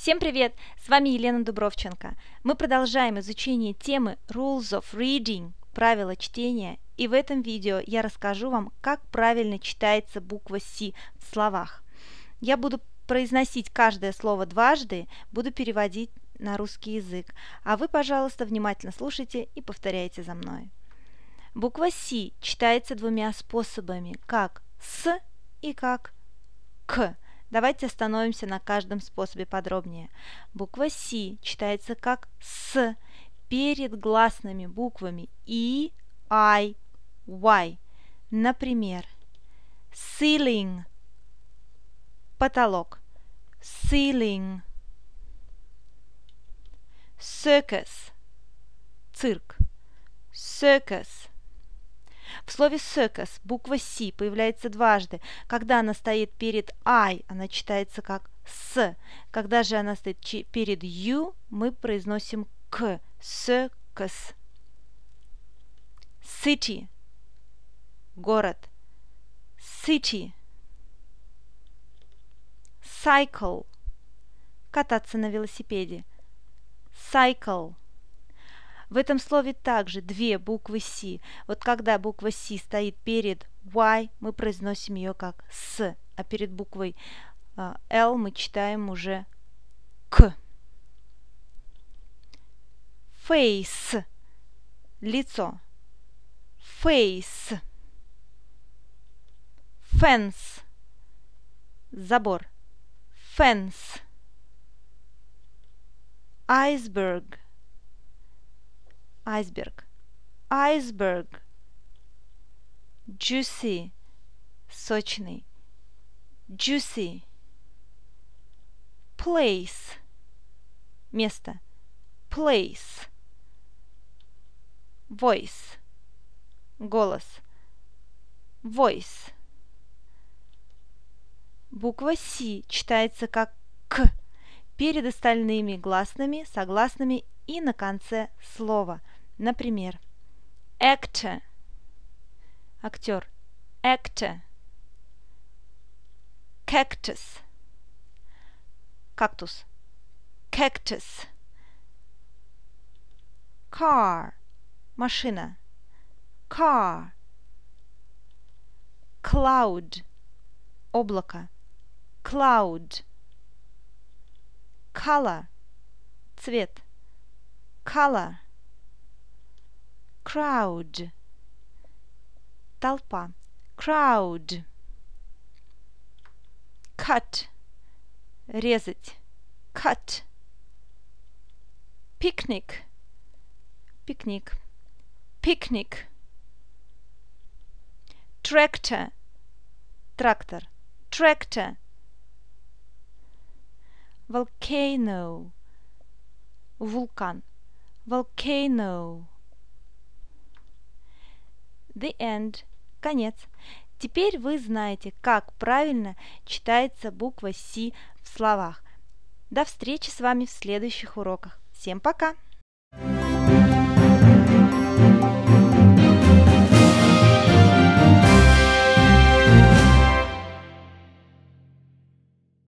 Всем привет! С вами Елена Дубровченко. Мы продолжаем изучение темы Rules of Reading – правила чтения, и в этом видео я расскажу вам, как правильно читается буква C в словах. Я буду произносить каждое слово дважды, буду переводить на русский язык, а вы, пожалуйста, внимательно слушайте и повторяйте за мной. Буква C читается двумя способами, как «с» и как «к». Давайте остановимся на каждом способе подробнее. Буква С читается как С перед гласными буквами И, I, Y. Например, ceiling – потолок, ceiling – circus – цирк, circus в слове «секос» буква «си» появляется дважды. Когда она стоит перед «ай», она читается как «с». Когда же она стоит перед «ю», мы произносим «к» – «секос». City – город. City – cycle – кататься на велосипеде. Cycle – в этом слове также две буквы С. Вот когда буква С стоит перед «y», мы произносим ее как «с», а перед буквой «l» а, мы читаем уже «к». Face – лицо. Face – fence – забор. Fence – iceberg – Айсберг. Айсберг. Juicy. Сочный. Juicy. Place. Место. Place. Voice. Голос. Voice. Буква С читается как К перед остальными гласными, согласными и на конце слова – Например, actor – актер, actor, cactus – кактус, cactus, car – машина, car, cloud – облако, cloud, color – цвет, color – crowd толпа crowd cut резать cut picnic Picnic. picnic tractor трактор tractor volcano вулкан volcano The end. Конец. Теперь вы знаете, как правильно читается буква C в словах. До встречи с вами в следующих уроках. Всем пока!